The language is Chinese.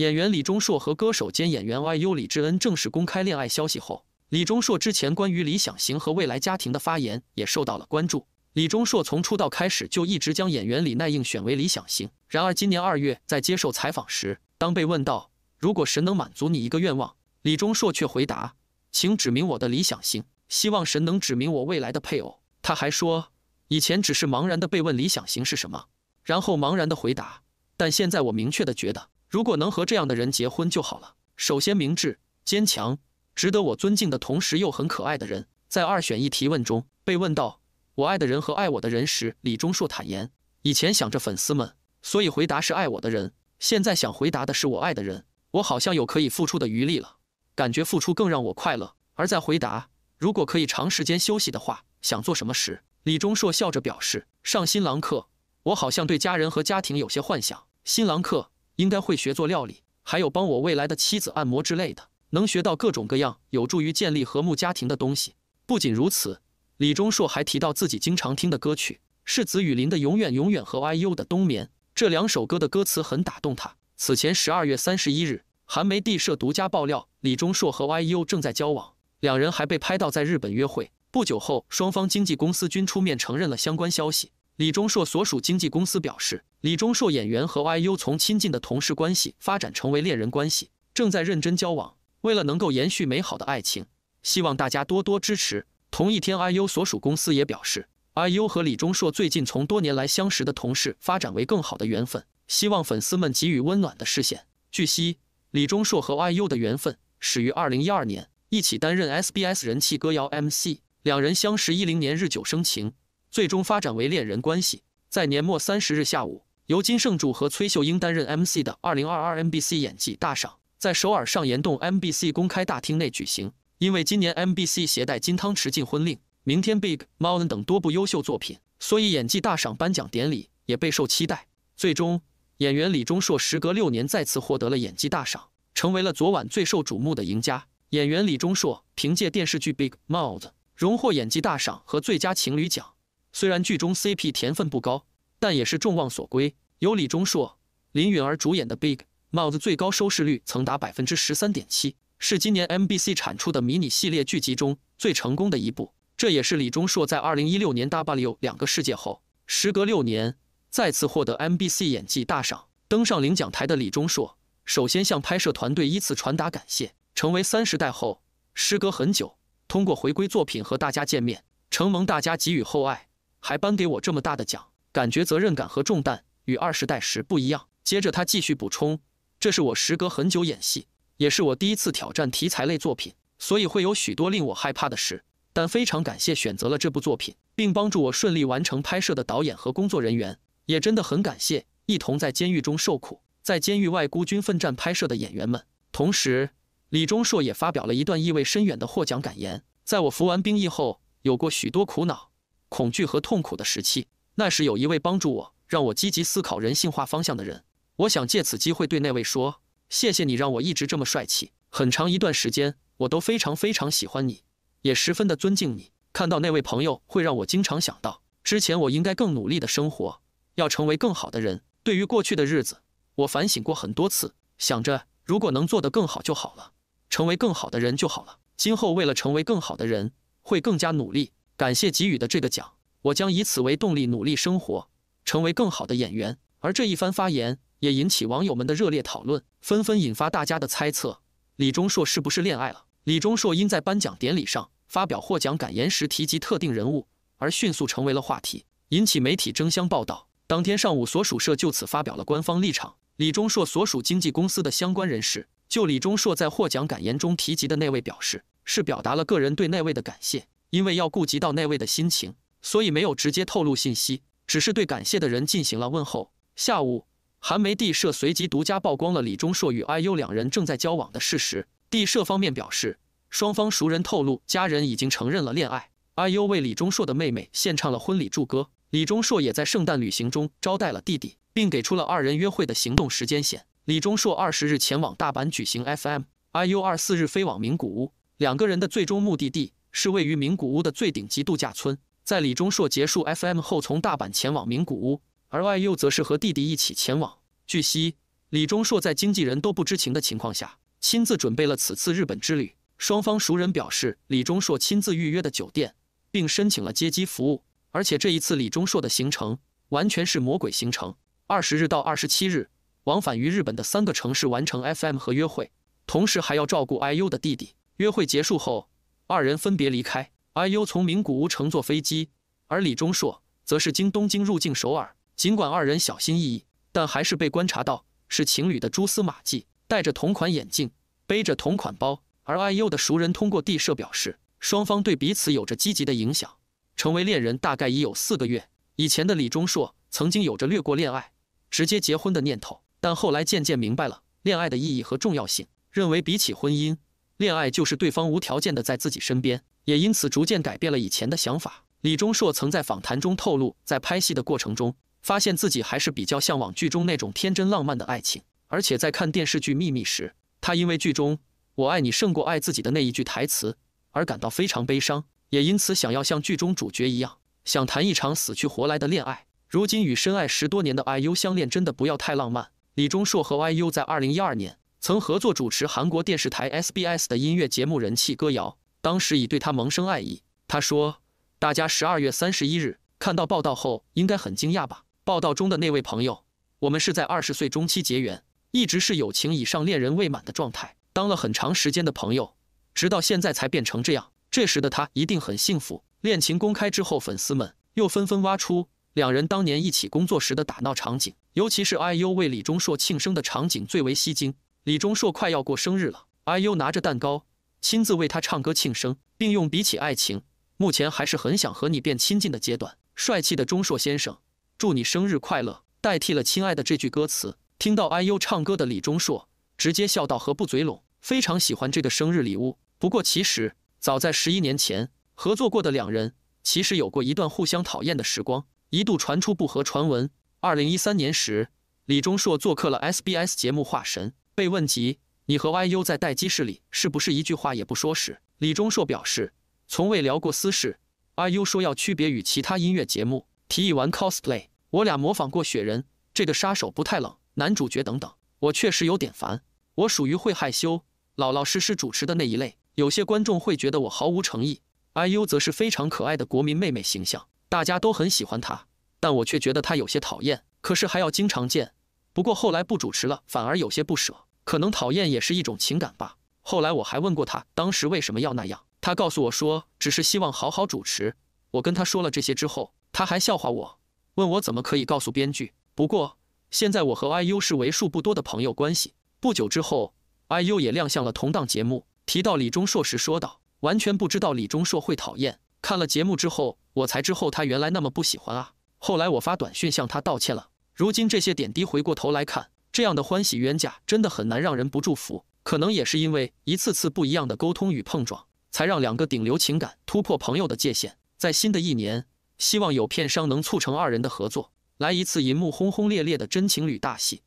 演员李钟硕和歌手兼演员 YU 李智恩正式公开恋爱消息后，李钟硕之前关于理想型和未来家庭的发言也受到了关注。李钟硕从出道开始就一直将演员李奈映选为理想型，然而今年二月在接受采访时，当被问到如果神能满足你一个愿望，李钟硕却回答：“请指明我的理想型，希望神能指明我未来的配偶。”他还说：“以前只是茫然的被问理想型是什么，然后茫然的回答，但现在我明确的觉得。”如果能和这样的人结婚就好了。首先，明智、坚强、值得我尊敬的同时又很可爱的人，在二选一提问中被问到“我爱的人和爱我的人”时，李钟硕坦言：“以前想着粉丝们，所以回答是爱我的人；现在想回答的是我爱的人。我好像有可以付出的余力了，感觉付出更让我快乐。”而在回答“如果可以长时间休息的话，想做什么”时，李钟硕笑着表示：“上新郎课，我好像对家人和家庭有些幻想。”新郎课。应该会学做料理，还有帮我未来的妻子按摩之类的，能学到各种各样有助于建立和睦家庭的东西。不仅如此，李钟硕还提到自己经常听的歌曲是子雨林的《永远永远》和 IU 的《冬眠》，这两首歌的歌词很打动他。此前十二月三十一日，韩媒地社独家爆料，李钟硕和 IU 正在交往，两人还被拍到在日本约会。不久后，双方经纪公司均出面承认了相关消息。李钟硕所属经纪公司表示。李钟硕演员和 IU 从亲近的同事关系发展成为恋人关系，正在认真交往。为了能够延续美好的爱情，希望大家多多支持。同一天，IU 所属公司也表示，IU 和李钟硕最近从多年来相识的同事发展为更好的缘分，希望粉丝们给予温暖的视线。据悉，李钟硕和 IU 的缘分始于2012年，一起担任 SBS 人气歌谣 MC，两人相识一零年，日久生情，最终发展为恋人关系。在年末三十日下午。由金圣柱和崔秀英担任 MC 的2022 MBC 演技大赏在首尔上岩洞 MBC 公开大厅内举行。因为今年 MBC 携带《金汤匙》进婚令、《明天 Big m o u n t n 等多部优秀作品，所以演技大赏颁奖典礼也备受期待。最终，演员李钟硕时隔六年再次获得了演技大赏，成为了昨晚最受瞩目的赢家。演员李钟硕凭借电视剧《Big Mouth》荣获演技大赏和最佳情侣奖。虽然剧中 CP 甜分不高，但也是众望所归。由李钟硕、林允儿主演的《Big Mouth》最高收视率曾达百分之十三点七，是今年 MBC 产出的迷你系列剧集中最成功的一部。这也是李钟硕在2016年《W 两个世界》后，时隔六年再次获得 MBC 演技大赏。登上领奖台的李钟硕首先向拍摄团队依次传达感谢，成为三十代后，时隔很久，通过回归作品和大家见面，承蒙大家给予厚爱，还颁给我这么大的奖，感觉责任感和重担。与二十代时不一样。接着他继续补充：“这是我时隔很久演戏，也是我第一次挑战题材类作品，所以会有许多令我害怕的事。但非常感谢选择了这部作品，并帮助我顺利完成拍摄的导演和工作人员，也真的很感谢一同在监狱中受苦，在监狱外孤军奋战拍摄的演员们。”同时，李钟硕也发表了一段意味深远的获奖感言：“在我服完兵役后，有过许多苦恼、恐惧和痛苦的时期。那时有一位帮助我。”让我积极思考人性化方向的人，我想借此机会对那位说：谢谢你让我一直这么帅气，很长一段时间我都非常非常喜欢你，也十分的尊敬你。看到那位朋友会让我经常想到，之前我应该更努力的生活，要成为更好的人。对于过去的日子，我反省过很多次，想着如果能做得更好就好了，成为更好的人就好了。今后为了成为更好的人，会更加努力。感谢给予的这个奖，我将以此为动力，努力生活。成为更好的演员，而这一番发言也引起网友们的热烈讨论，纷纷引发大家的猜测：李钟硕是不是恋爱了？李钟硕因在颁奖典礼上发表获奖感言时提及特定人物，而迅速成为了话题，引起媒体争相报道。当天上午，所属社就此发表了官方立场。李钟硕所属经纪公司的相关人士就李钟硕在获奖感言中提及的那位表示，是表达了个人对那位的感谢，因为要顾及到那位的心情，所以没有直接透露信息。只是对感谢的人进行了问候。下午，韩媒地社随即独家曝光了李钟硕与 IU 两人正在交往的事实。地社方面表示，双方熟人透露，家人已经承认了恋爱。IU 为李钟硕的妹妹献唱了婚礼祝歌，李钟硕也在圣诞旅行中招待了弟弟，并给出了二人约会的行动时间线。李钟硕二十日前往大阪举行 FM，IU 二四日飞往名古屋，两个人的最终目的地是位于名古屋的最顶级度假村。在李钟硕结束 FM 后，从大阪前往名古屋，而 IU 则是和弟弟一起前往。据悉，李钟硕在经纪人都不知情的情况下，亲自准备了此次日本之旅。双方熟人表示，李钟硕亲自预约的酒店，并申请了接机服务。而且这一次李钟硕的行程完全是魔鬼行程：二十日到二十七日，往返于日本的三个城市，完成 FM 和约会，同时还要照顾 IU 的弟弟。约会结束后，二人分别离开。IU 从名古屋乘坐飞机，而李钟硕则是经东京入境首尔。尽管二人小心翼翼，但还是被观察到是情侣的蛛丝马迹，戴着同款眼镜，背着同款包。而 IU 的熟人通过地社表示，双方对彼此有着积极的影响，成为恋人大概已有四个月。以前的李钟硕曾经有着略过恋爱直接结婚的念头，但后来渐渐明白了恋爱的意义和重要性，认为比起婚姻。恋爱就是对方无条件的在自己身边，也因此逐渐改变了以前的想法。李钟硕曾在访谈中透露，在拍戏的过程中，发现自己还是比较向往剧中那种天真浪漫的爱情。而且在看电视剧《秘密》时，他因为剧中“我爱你胜过爱自己”的那一句台词而感到非常悲伤，也因此想要像剧中主角一样，想谈一场死去活来的恋爱。如今与深爱十多年的 IU 相恋，真的不要太浪漫。李钟硕和 IU 在2012年。曾合作主持韩国电视台 SBS 的音乐节目《人气歌谣》，当时已对他萌生爱意。他说：“大家十二月三十一日看到报道后，应该很惊讶吧？报道中的那位朋友，我们是在二十岁中期结缘，一直是友情以上、恋人未满的状态，当了很长时间的朋友，直到现在才变成这样。这时的他一定很幸福。”恋情公开之后，粉丝们又纷纷挖出两人当年一起工作时的打闹场景，尤其是 IU 为李钟硕庆生的场景最为吸睛。李钟硕快要过生日了，IU 拿着蛋糕亲自为他唱歌庆生，并用“比起爱情，目前还是很想和你变亲近的阶段”帅气的钟硕先生，祝你生日快乐，代替了“亲爱的”这句歌词。听到 IU 唱歌的李钟硕直接笑到合不嘴拢，非常喜欢这个生日礼物。不过，其实早在十一年前合作过的两人，其实有过一段互相讨厌的时光，一度传出不和传闻。二零一三年时，李钟硕做客了 SBS 节目《化神》。被问及你和 y U 在待机室里是不是一句话也不说时，李钟硕表示从未聊过私事。i U 说要区别与其他音乐节目，提议玩 cosplay，我俩模仿过雪人、这个杀手不太冷、男主角等等。我确实有点烦，我属于会害羞、老老实实主持的那一类，有些观众会觉得我毫无诚意。i U 则是非常可爱的国民妹妹形象，大家都很喜欢她，但我却觉得她有些讨厌。可是还要经常见，不过后来不主持了，反而有些不舍。可能讨厌也是一种情感吧。后来我还问过他，当时为什么要那样？他告诉我说，只是希望好好主持。我跟他说了这些之后，他还笑话我，问我怎么可以告诉编剧。不过现在我和 IU 是为数不多的朋友关系。不久之后，IU 也亮相了同档节目，提到李钟硕时说道：“完全不知道李钟硕会讨厌。”看了节目之后，我才知道他原来那么不喜欢啊。后来我发短信向他道歉了。如今这些点滴，回过头来看。这样的欢喜冤家真的很难让人不祝福，可能也是因为一次次不一样的沟通与碰撞，才让两个顶流情感突破朋友的界限。在新的一年，希望有片商能促成二人的合作，来一次银幕轰轰烈烈的真情侣大戏。